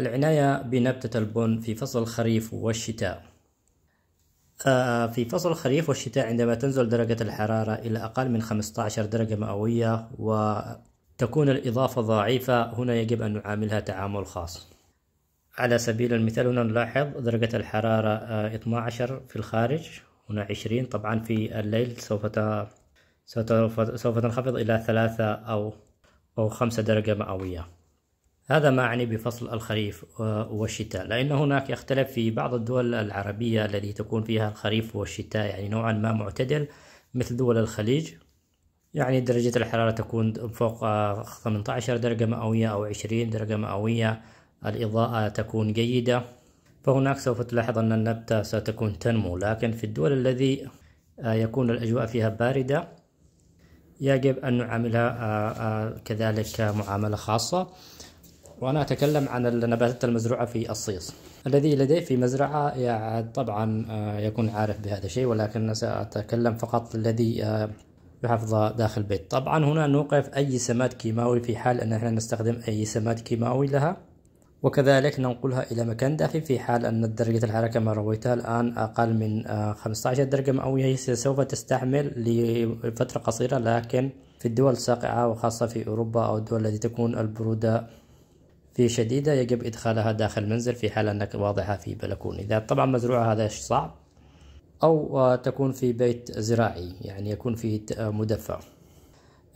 العناية بنبتة البن في فصل الخريف والشتاء آه، في فصل الخريف والشتاء عندما تنزل درجة الحرارة إلى أقل من 15 درجة مئوية وتكون الإضافة ضعيفة هنا يجب أن نعاملها تعامل خاص على سبيل المثال هنا نلاحظ درجة الحرارة 12 آه، في الخارج هنا 20 طبعا في الليل سوف سوف تنخفض إلى ثلاثة أو أو خمسة درجة مئوية هذا ما أعني بفصل الخريف والشتاء لأن هناك يختلف في بعض الدول العربية التي تكون فيها الخريف والشتاء يعني نوعا ما معتدل مثل دول الخليج يعني درجة الحرارة تكون فوق 18 آه، درجة مئوية أو 20 درجة مئوية الإضاءة تكون جيدة فهناك سوف تلاحظ أن النبتة ستكون تنمو لكن في الدول الذي آه، يكون الأجواء فيها باردة يجب أن نعاملها آه، كذلك معاملة خاصة وأنا أتكلم عن النباتات المزروعة في الصيص الذي لديه في مزرعة طبعا آه، يكون عارف بهذا الشيء ولكن سأتكلم فقط الذي آه، يحفظ داخل البيت طبعا هنا نوقف أي سماد كيماوي في حال أن احنا نستخدم أي سماد كيماوي لها وكذلك ننقلها إلى مكان داخلي في حال أن درجة الحرارة كما رويتها الآن أقل من 15 آه، درجة مئوية هي سوف تستحمل لفترة قصيرة لكن في الدول الساقعة وخاصة في أوروبا أو الدول التي تكون البرودة في شديدة يجب إدخالها داخل المنزل في حال أنك واضحة في بلكون إذا طبعا مزروعة هذا صعب أو تكون في بيت زراعي يعني يكون فيه مدفع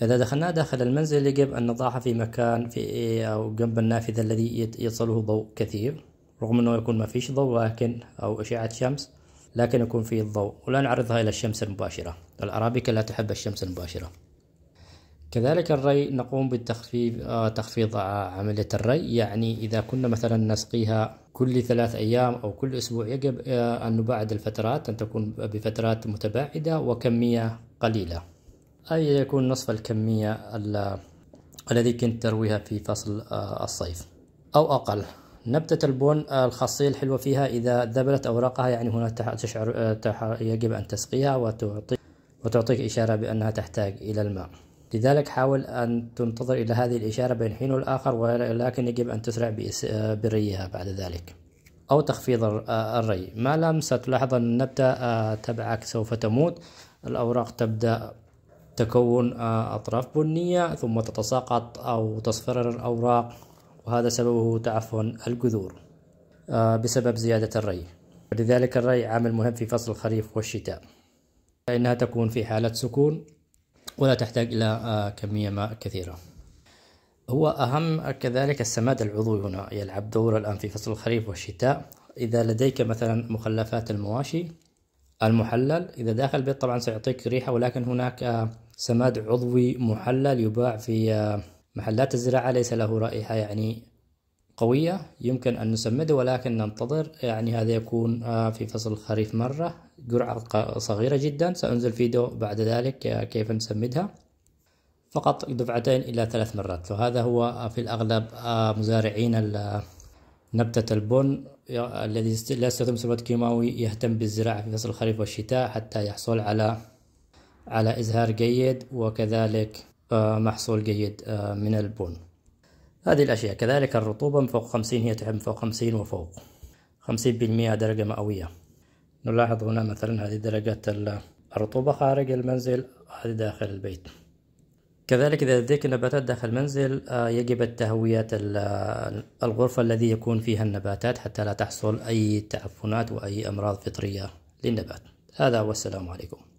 إذا دخلنا داخل المنزل يجب أن نضعها في مكان في أو جنب النافذة الذي يصله ضوء كثير رغم أنه يكون ما فيش ضوء لكن أو أشعة شمس لكن يكون فيه الضوء ولا نعرضها إلى الشمس المباشرة الأرابيكا لا تحب الشمس المباشرة كذلك الري نقوم بالتخفيض آه، تخفيض آه، عملية الري يعني إذا كنا مثلا نسقيها كل ثلاث أيام أو كل أسبوع يجب آه، أن نباعد الفترات أن تكون بفترات متباعدة وكمية قليلة أي يكون نصف الكمية الذي كنت ترويها في فصل الصيف أو أقل نبتة البون الخاصية الحلوة فيها إذا ذبلت أوراقها يعني هنا تشعر يجب أن تسقيها وتعطيك وتعطيك إشارة بأنها تحتاج إلى الماء لذلك حاول أن تنتظر إلى هذه الإشارة بين حين والآخر ولكن يجب أن تسرع بريها بعد ذلك أو تخفيض الري ما لم ستلاحظ أن النبتة آه، تبعك سوف تموت الأوراق تبدأ تكون آه، أطراف بنية ثم تتساقط أو تصفر الأوراق وهذا سببه تعفن الجذور آه، بسبب زيادة الري لذلك الري عامل مهم في فصل الخريف والشتاء فإنها تكون في حالة سكون ولا تحتاج إلى آه، كمية ماء كثيرة هو أهم كذلك السماد العضوي هنا يلعب دور الآن في فصل الخريف والشتاء إذا لديك مثلا مخلفات المواشي المحلل إذا داخل البيت طبعا سيعطيك ريحة ولكن هناك آه، سماد عضوي محلل يباع في آه، محلات الزراعة ليس له رائحة يعني قوية يمكن أن نسمده ولكن ننتظر يعني هذا يكون آه، في فصل الخريف مرة جرعة صغيرة جدا سأنزل فيديو بعد ذلك آه، كيف نسمدها فقط دفعتين إلى ثلاث مرات فهذا هو آه، في الأغلب مزارعين نبتة البن الذي لا يستخدم سبات كيماوي يهتم بالزراعة في فصل الخريف والشتاء حتى يحصل على على إزهار جيد وكذلك محصول جيد من البن هذه الأشياء كذلك الرطوبة من فوق خمسين هي تحب من فوق خمسين وفوق خمسين بالمئة درجة مئوية نلاحظ هنا مثلا هذه درجة الرطوبة خارج المنزل هذه داخل البيت كذلك إذا لديك نباتات داخل المنزل آه، يجب تهوية الغرفة الذي يكون فيها النباتات حتى لا تحصل أي تعفنات وأي أمراض فطرية للنبات هذا والسلام عليكم